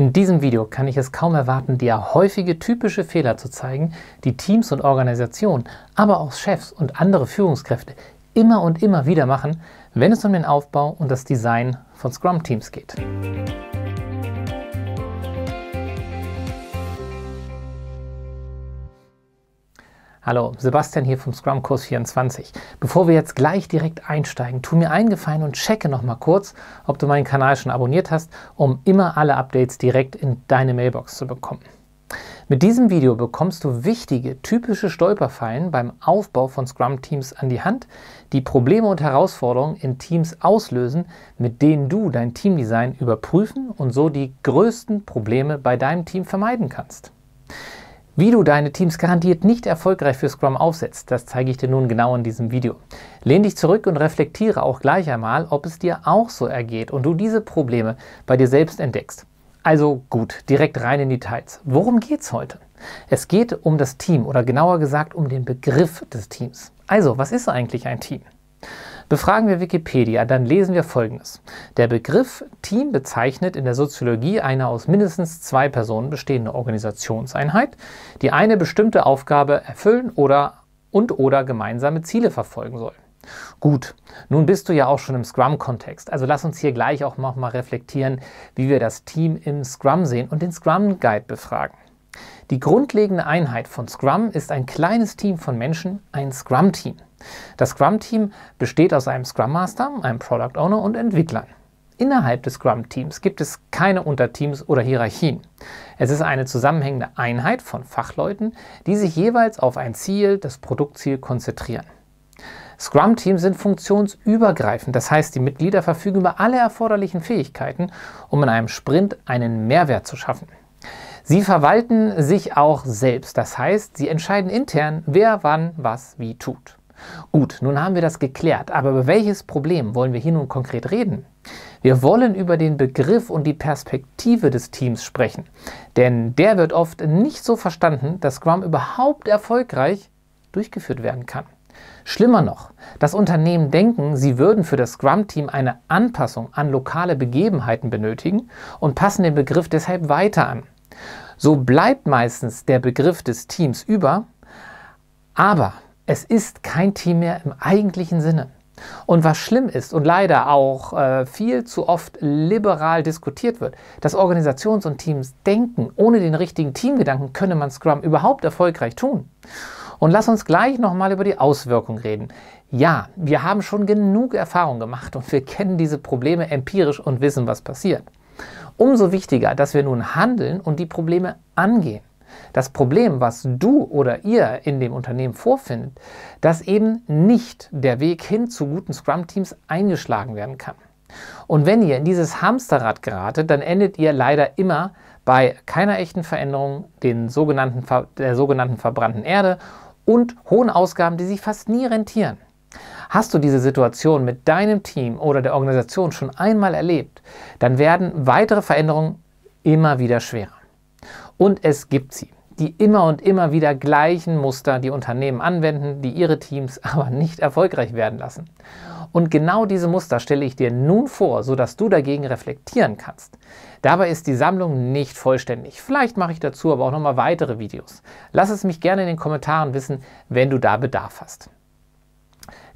In diesem Video kann ich es kaum erwarten, dir häufige typische Fehler zu zeigen, die Teams und Organisationen, aber auch Chefs und andere Führungskräfte immer und immer wieder machen, wenn es um den Aufbau und das Design von Scrum-Teams geht. Hallo, Sebastian hier vom Scrum Kurs 24. Bevor wir jetzt gleich direkt einsteigen, tu mir einen Gefallen und checke nochmal kurz, ob du meinen Kanal schon abonniert hast, um immer alle Updates direkt in deine Mailbox zu bekommen. Mit diesem Video bekommst du wichtige, typische Stolperfallen beim Aufbau von Scrum-Teams an die Hand, die Probleme und Herausforderungen in Teams auslösen, mit denen du dein Teamdesign überprüfen und so die größten Probleme bei deinem Team vermeiden kannst. Wie du deine Teams garantiert nicht erfolgreich für Scrum aufsetzt, das zeige ich dir nun genau in diesem Video. Lehn dich zurück und reflektiere auch gleich einmal, ob es dir auch so ergeht und du diese Probleme bei dir selbst entdeckst. Also gut, direkt rein in die Details. Worum geht's heute? Es geht um das Team oder genauer gesagt um den Begriff des Teams. Also, was ist eigentlich ein Team? Befragen wir Wikipedia, dann lesen wir Folgendes. Der Begriff Team bezeichnet in der Soziologie eine aus mindestens zwei Personen bestehende Organisationseinheit, die eine bestimmte Aufgabe erfüllen oder und oder gemeinsame Ziele verfolgen soll. Gut, nun bist du ja auch schon im Scrum-Kontext, also lass uns hier gleich auch nochmal reflektieren, wie wir das Team im Scrum sehen und den Scrum-Guide befragen. Die grundlegende Einheit von Scrum ist ein kleines Team von Menschen, ein Scrum-Team. Das Scrum-Team besteht aus einem Scrum Master, einem Product Owner und Entwicklern. Innerhalb des Scrum-Teams gibt es keine Unterteams oder Hierarchien. Es ist eine zusammenhängende Einheit von Fachleuten, die sich jeweils auf ein Ziel, das Produktziel, konzentrieren. Scrum-Teams sind funktionsübergreifend, das heißt, die Mitglieder verfügen über alle erforderlichen Fähigkeiten, um in einem Sprint einen Mehrwert zu schaffen. Sie verwalten sich auch selbst, das heißt, sie entscheiden intern, wer wann was wie tut. Gut, nun haben wir das geklärt, aber über welches Problem wollen wir hier nun konkret reden? Wir wollen über den Begriff und die Perspektive des Teams sprechen, denn der wird oft nicht so verstanden, dass Scrum überhaupt erfolgreich durchgeführt werden kann. Schlimmer noch, dass Unternehmen denken, sie würden für das Scrum-Team eine Anpassung an lokale Begebenheiten benötigen und passen den Begriff deshalb weiter an. So bleibt meistens der Begriff des Teams über, aber es ist kein Team mehr im eigentlichen Sinne. Und was schlimm ist und leider auch äh, viel zu oft liberal diskutiert wird, dass Organisations- und Teams denken, ohne den richtigen Teamgedanken könne man Scrum überhaupt erfolgreich tun. Und lass uns gleich nochmal über die Auswirkungen reden. Ja, wir haben schon genug Erfahrung gemacht und wir kennen diese Probleme empirisch und wissen, was passiert. Umso wichtiger, dass wir nun handeln und die Probleme angehen das Problem, was du oder ihr in dem Unternehmen vorfindet, dass eben nicht der Weg hin zu guten Scrum-Teams eingeschlagen werden kann. Und wenn ihr in dieses Hamsterrad geratet, dann endet ihr leider immer bei keiner echten Veränderung, den sogenannten, der sogenannten verbrannten Erde und hohen Ausgaben, die sich fast nie rentieren. Hast du diese Situation mit deinem Team oder der Organisation schon einmal erlebt, dann werden weitere Veränderungen immer wieder schwerer. Und es gibt sie, die immer und immer wieder gleichen Muster die Unternehmen anwenden, die ihre Teams aber nicht erfolgreich werden lassen. Und genau diese Muster stelle ich dir nun vor, sodass du dagegen reflektieren kannst. Dabei ist die Sammlung nicht vollständig. Vielleicht mache ich dazu aber auch nochmal weitere Videos. Lass es mich gerne in den Kommentaren wissen, wenn du da Bedarf hast.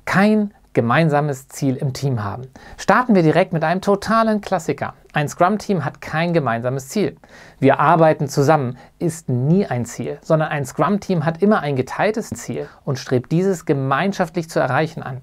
Kein gemeinsames Ziel im Team haben. Starten wir direkt mit einem totalen Klassiker. Ein Scrum-Team hat kein gemeinsames Ziel. Wir arbeiten zusammen ist nie ein Ziel, sondern ein Scrum-Team hat immer ein geteiltes Ziel und strebt dieses gemeinschaftlich zu erreichen an.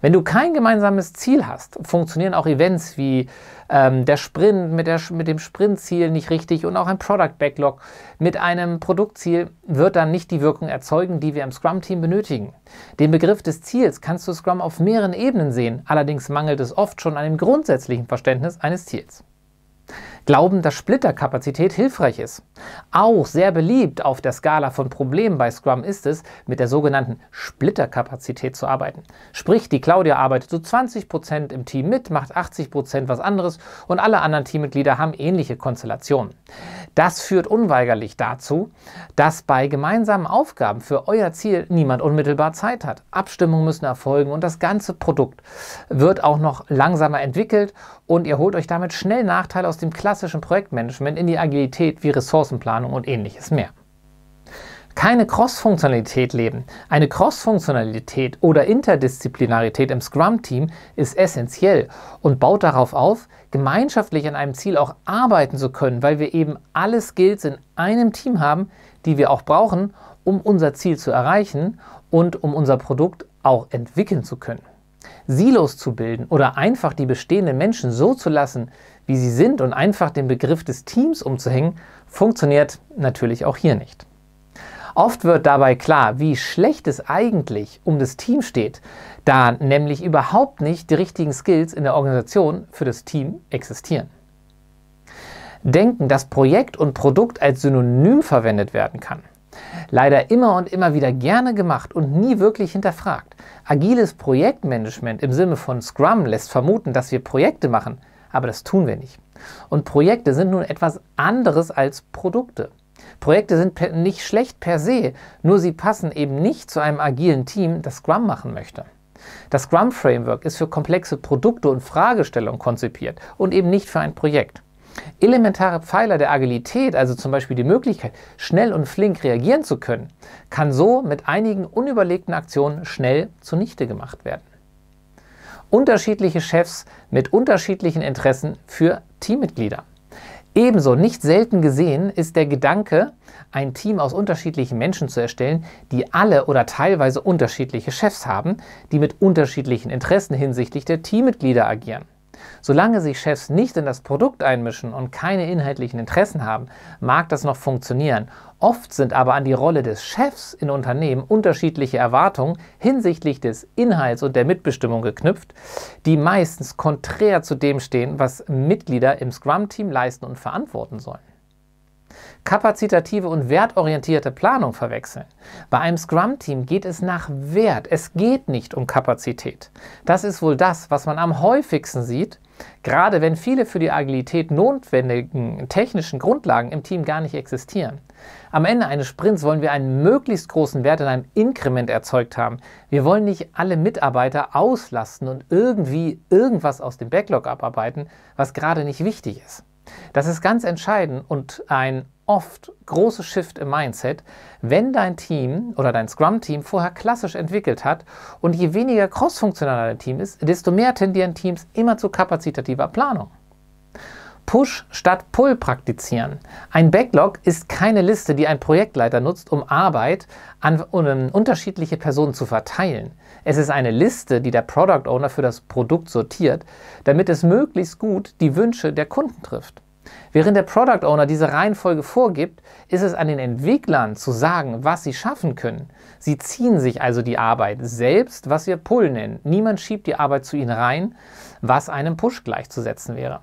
Wenn du kein gemeinsames Ziel hast, funktionieren auch Events wie ähm, der Sprint mit, der, mit dem Sprintziel nicht richtig und auch ein Product Backlog mit einem Produktziel wird dann nicht die Wirkung erzeugen, die wir im Scrum-Team benötigen. Den Begriff des Ziels kannst du Scrum auf mehreren Ebenen sehen, allerdings mangelt es oft schon an dem grundsätzlichen Verständnis eines Ziels glauben, dass Splitterkapazität hilfreich ist. Auch sehr beliebt auf der Skala von Problemen bei Scrum ist es, mit der sogenannten Splitterkapazität zu arbeiten. Sprich, die Claudia arbeitet zu so 20% im Team mit, macht 80% was anderes und alle anderen Teammitglieder haben ähnliche Konstellationen. Das führt unweigerlich dazu, dass bei gemeinsamen Aufgaben für euer Ziel niemand unmittelbar Zeit hat. Abstimmungen müssen erfolgen und das ganze Produkt wird auch noch langsamer entwickelt und ihr holt euch damit schnell Nachteile aus dem Cluster klassischen Projektmanagement in die Agilität wie Ressourcenplanung und ähnliches mehr. Keine Cross-Funktionalität leben. Eine Cross-Funktionalität oder Interdisziplinarität im Scrum-Team ist essentiell und baut darauf auf, gemeinschaftlich an einem Ziel auch arbeiten zu können, weil wir eben alle Skills in einem Team haben, die wir auch brauchen, um unser Ziel zu erreichen und um unser Produkt auch entwickeln zu können. Silos zu bilden oder einfach die bestehenden Menschen so zu lassen, wie sie sind und einfach den Begriff des Teams umzuhängen, funktioniert natürlich auch hier nicht. Oft wird dabei klar, wie schlecht es eigentlich um das Team steht, da nämlich überhaupt nicht die richtigen Skills in der Organisation für das Team existieren. Denken, dass Projekt und Produkt als Synonym verwendet werden kann, leider immer und immer wieder gerne gemacht und nie wirklich hinterfragt. Agiles Projektmanagement im Sinne von Scrum lässt vermuten, dass wir Projekte machen, aber das tun wir nicht. Und Projekte sind nun etwas anderes als Produkte. Projekte sind nicht schlecht per se, nur sie passen eben nicht zu einem agilen Team, das Scrum machen möchte. Das Scrum Framework ist für komplexe Produkte und Fragestellungen konzipiert und eben nicht für ein Projekt. Elementare Pfeiler der Agilität, also zum Beispiel die Möglichkeit, schnell und flink reagieren zu können, kann so mit einigen unüberlegten Aktionen schnell zunichte gemacht werden. Unterschiedliche Chefs mit unterschiedlichen Interessen für Teammitglieder. Ebenso nicht selten gesehen ist der Gedanke, ein Team aus unterschiedlichen Menschen zu erstellen, die alle oder teilweise unterschiedliche Chefs haben, die mit unterschiedlichen Interessen hinsichtlich der Teammitglieder agieren. Solange sich Chefs nicht in das Produkt einmischen und keine inhaltlichen Interessen haben, mag das noch funktionieren. Oft sind aber an die Rolle des Chefs in Unternehmen unterschiedliche Erwartungen hinsichtlich des Inhalts und der Mitbestimmung geknüpft, die meistens konträr zu dem stehen, was Mitglieder im Scrum-Team leisten und verantworten sollen kapazitative und wertorientierte Planung verwechseln. Bei einem Scrum-Team geht es nach Wert. Es geht nicht um Kapazität. Das ist wohl das, was man am häufigsten sieht, gerade wenn viele für die Agilität notwendigen technischen Grundlagen im Team gar nicht existieren. Am Ende eines Sprints wollen wir einen möglichst großen Wert in einem Inkrement erzeugt haben. Wir wollen nicht alle Mitarbeiter auslasten und irgendwie irgendwas aus dem Backlog abarbeiten, was gerade nicht wichtig ist. Das ist ganz entscheidend und ein oft großes Shift im Mindset, wenn dein Team oder dein Scrum-Team vorher klassisch entwickelt hat und je weniger crossfunktional dein Team ist, desto mehr tendieren Teams immer zu kapazitativer Planung. Push statt Pull praktizieren. Ein Backlog ist keine Liste, die ein Projektleiter nutzt, um Arbeit an ähm, unterschiedliche Personen zu verteilen. Es ist eine Liste, die der Product Owner für das Produkt sortiert, damit es möglichst gut die Wünsche der Kunden trifft. Während der Product Owner diese Reihenfolge vorgibt, ist es an den Entwicklern zu sagen, was sie schaffen können. Sie ziehen sich also die Arbeit selbst, was wir Pull nennen. Niemand schiebt die Arbeit zu ihnen rein, was einem Push gleichzusetzen wäre.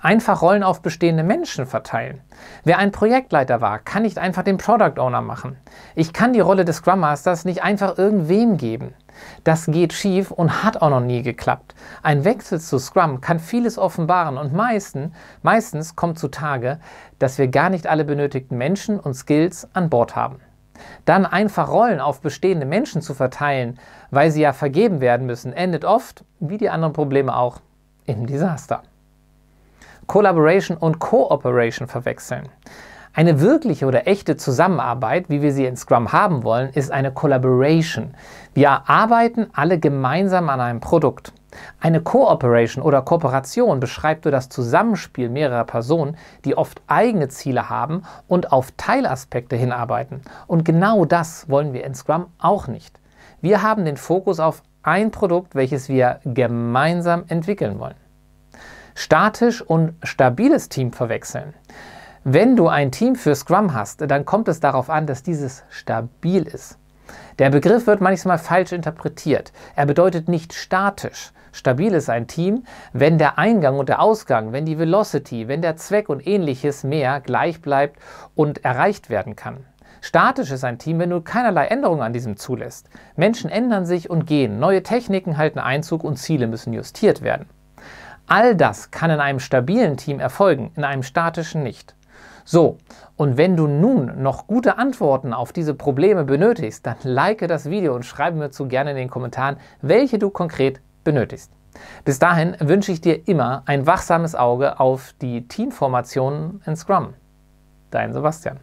Einfach Rollen auf bestehende Menschen verteilen. Wer ein Projektleiter war, kann nicht einfach den Product Owner machen. Ich kann die Rolle des Scrum Masters nicht einfach irgendwem geben. Das geht schief und hat auch noch nie geklappt. Ein Wechsel zu Scrum kann vieles offenbaren und meistens, meistens kommt zutage, dass wir gar nicht alle benötigten Menschen und Skills an Bord haben. Dann einfach Rollen auf bestehende Menschen zu verteilen, weil sie ja vergeben werden müssen, endet oft, wie die anderen Probleme auch, im Desaster. Collaboration und Cooperation verwechseln. Eine wirkliche oder echte Zusammenarbeit, wie wir sie in Scrum haben wollen, ist eine Collaboration. Wir arbeiten alle gemeinsam an einem Produkt. Eine Cooperation oder Kooperation beschreibt nur das Zusammenspiel mehrerer Personen, die oft eigene Ziele haben und auf Teilaspekte hinarbeiten. Und genau das wollen wir in Scrum auch nicht. Wir haben den Fokus auf ein Produkt, welches wir gemeinsam entwickeln wollen statisch und stabiles Team verwechseln. Wenn du ein Team für Scrum hast, dann kommt es darauf an, dass dieses stabil ist. Der Begriff wird manchmal falsch interpretiert. Er bedeutet nicht statisch. Stabil ist ein Team, wenn der Eingang und der Ausgang, wenn die Velocity, wenn der Zweck und ähnliches mehr gleich bleibt und erreicht werden kann. Statisch ist ein Team, wenn du keinerlei Änderungen an diesem zulässt. Menschen ändern sich und gehen, neue Techniken halten Einzug und Ziele müssen justiert werden. All das kann in einem stabilen Team erfolgen, in einem statischen nicht. So, und wenn du nun noch gute Antworten auf diese Probleme benötigst, dann like das Video und schreibe mir zu gerne in den Kommentaren, welche du konkret benötigst. Bis dahin wünsche ich dir immer ein wachsames Auge auf die Teamformationen in Scrum. Dein Sebastian.